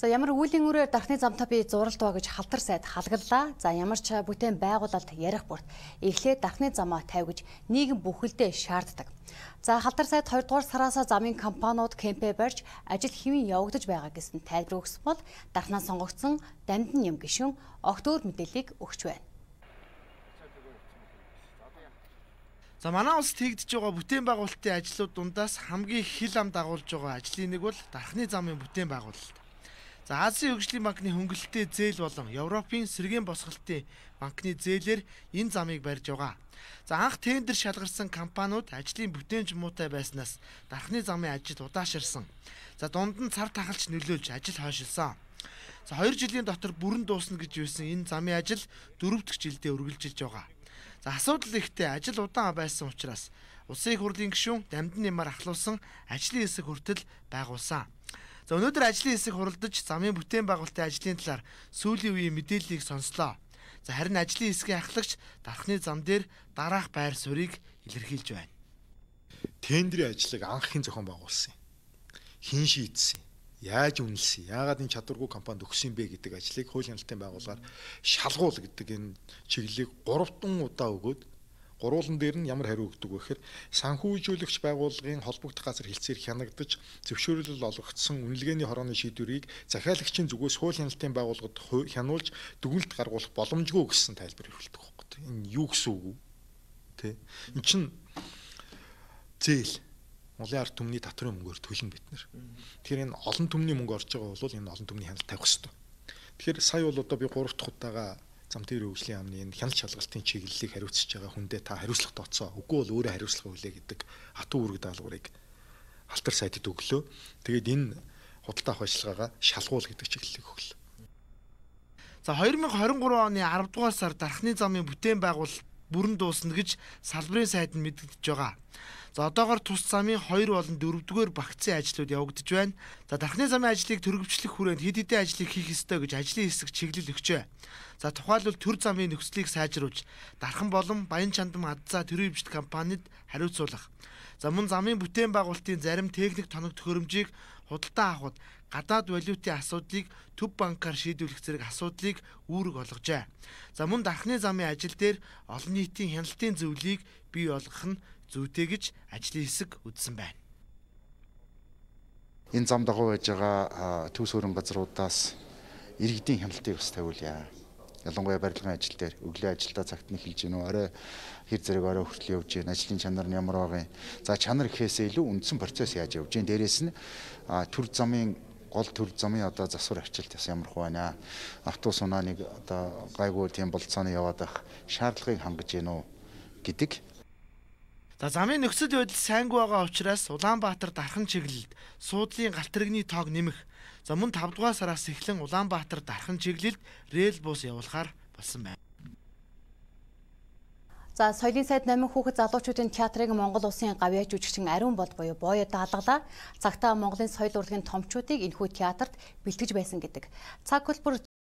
За ямар үүлийн үрээр дархны замтаа би зуралт ба гэж халтар сайд халгаллаа. За ямар ч бүтээн байгуулалт ярих бүрт эхлээд дархны замаа тавьж нийгэм бүхэлдээ шаарддаг. За халтар сайд 2 дугаар сараас замын компаниуд кемпэ барьж ажил хэвэн явагдаж байгаа гэсэн тайлбар өгсөн бол дархнаа сонгогдсон дамдын юм гишүүн огт өөр мэдээллийг өгч байна. За манай улс хийгдэж байгаа бүтээн байгуулалтын ажлууд дундаас хамгийн хил ам дагуулж байгаа ажлын нэг бол дархны замын бүтээн байгуулалт. За Азийн хөгжлийн банкны хөнгөлөлттэй зээл болон Европын сэргийн босголтын банкны зээлээр энэ замыг барьж байгаа. За анх тендер шалгарсан компаниуд ажлын бүтээнч муутай байснаас дархны замын ажил удааширсан. За дунд нь цар тахалч нөлөөлж ажил хойшилсан. За 2 жилийн дотор бүрэн дуусна гэж юусэн энэ замын ажил дөрөвдөг жилдээ үргэлжилж байгаа. За асуудал ихтэй ажил удаан байсан учраас Улсын их хурлын гишүүн дамдын нэмар ахлуулсан ажлын хэсэг хүртэл байгуулсан. За өнөөдөр ажлын хэсэг хуралдаж замын бүтээн байгуулалтын ажлын талаар сүүлийн үеийн мэдээллийг сонслоо. За харин ажлын хэсгийн ахлагч дархны зам дээр дараах байр суурийг илэрхийлж байна. Тендерийн ажлыг анхын зохион байгуулсан юм. Хин шийдсэн юм яаж үнэлсэн, яагаад энэ чадваргүй компанид өгсөн бэ гэдэг ажлыг хууль хяналтын байгууллагаар шалгуул гэдэг энэ чиглэлийг 3 тун удаа өгөөд гурвуулан дээр нь ямар хариу өгдөг вэ гэхээр санхүүжүүлэгч байгууллагын холбогдох газар хилцээр хянагдаж зөвшөөрөл олгогдсон үнэлгээний хорооны шийдвэрийг захиалагчийн зүгээс хууль хяналтын байгууллагад хянуулж дүгнэлт гаргуулах боломжгүй гэсэн тайлбар өргөлдөг байхгүй. Энэ юу гэсэн үг вэ? Тэ. Энд чинь зээл улын ард түмний татрын мөнгөөр төлнө бид нэр. Тэгэхээр энэ олон түмний мөнгө орж байгаа бол энэ олон түмний хяналт тавих хэрэгтэй. Тэгэхээр сая бол одоо би 3 дахь удаага замтэр хөгжлийн яамны энэ хяналт шалгалтын чиглэлийг хариуцж байгаа хүндээ та хариуцлах тооцоо. Үгүй бол өөрөө хариуцлага хүлээ гэдэг хатуу үүрэг даалгаврыг алтар сайдд өглөө. Тэгээд энэ худалдаа авах ажиллагаагаа шалгуул гэдэг чиглэлийг өглөө. За 2023 оны 10 дугаар сар Дархны замын бүтээн байгуулалт бүрэн дуусна гэж салбарын сайд нь мэдгэж байгаа. За одоогоор тус замын 2 болон 4 дугаар багцын ажлууд явагдаж байна. За дархны замын ажлыг төргөвчлөх хүрээнд хэд хэдэн ажлыг хийх ёстой гэж ажлын хэсэг чиглэл өгчээ. За тухайлбал төр замын нөхцөлийг сайжруулж дархан болон Баян Чандам Адзаа төрийн хэмжит компанид хариуцуулах За мөн замын бүтээн байгуулалтын зарим техник тоног төхөөрөмжийг худалдан авахд гадаад валютын асуудлыг төв банкар шийдвэрлэх зэрэг асуудлыг үүрэг олгожээ. За мөн дархны замын ажил дээр олон нийтийн хяналтын зөвлөлийг бий болгох нь зүйтэй гэж ажлын хэсэг үзсэн байна. Энэ зам дагуу байж байгаа төвс өрн газруудаас иргэдийн хяналтыг бас тавиулъя ялангуяа барилгын ажил дээр өглөө ажилдаа цагт нь хэлж гинөө орой хэр зэрэг орой хүртэл явж гин ажлын чанар нь ямар байгаа юм. За чанар гэхээсээ илүү үндсэн процесс яаж явж гин дээрээс нь төр замын гол төр замын одоо засвар авчилт бас ямар хөө байна. Автобус унаа нэг одоо гайгүй тийм болцооны яваад ах шаардлагыг хангаж гинөө гэдэг За замын нөхцөл байдал сайнгүй байгаа учраас Улаанбаатар дархан чиглэлд суудлын галт тэрэгний тоог нэмэх. За мөн 5 дугаар сараас эхлэн Улаанбаатар дархан чиглэлд рейл бус явуулахаар болсон байна. За соёлын сайд 8 хүүхэд залуучуудын театрыг Монгол улсын гавьяа жүжигчин Ариун бол буюу Боёд алгалаа. Цагтаа Монголын соёл урлагийн томчуудыг энэхүү театрт бэлтгэж байсан гэдэг. Цаг хөлбөр